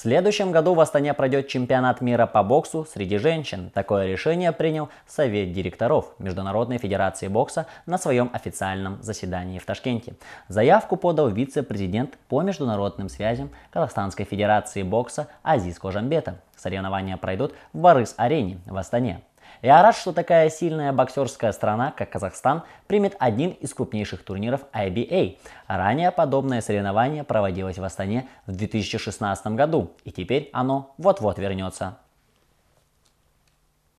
В следующем году в Астане пройдет чемпионат мира по боксу среди женщин. Такое решение принял Совет директоров Международной Федерации бокса на своем официальном заседании в Ташкенте. Заявку подал вице-президент по международным связям Казахстанской Федерации бокса Азиз Кожамбета. Соревнования пройдут в Барыс-арене в Астане. Я рад, что такая сильная боксерская страна, как Казахстан, примет один из крупнейших турниров IBA. Ранее подобное соревнование проводилось в Астане в 2016 году, и теперь оно вот-вот вернется.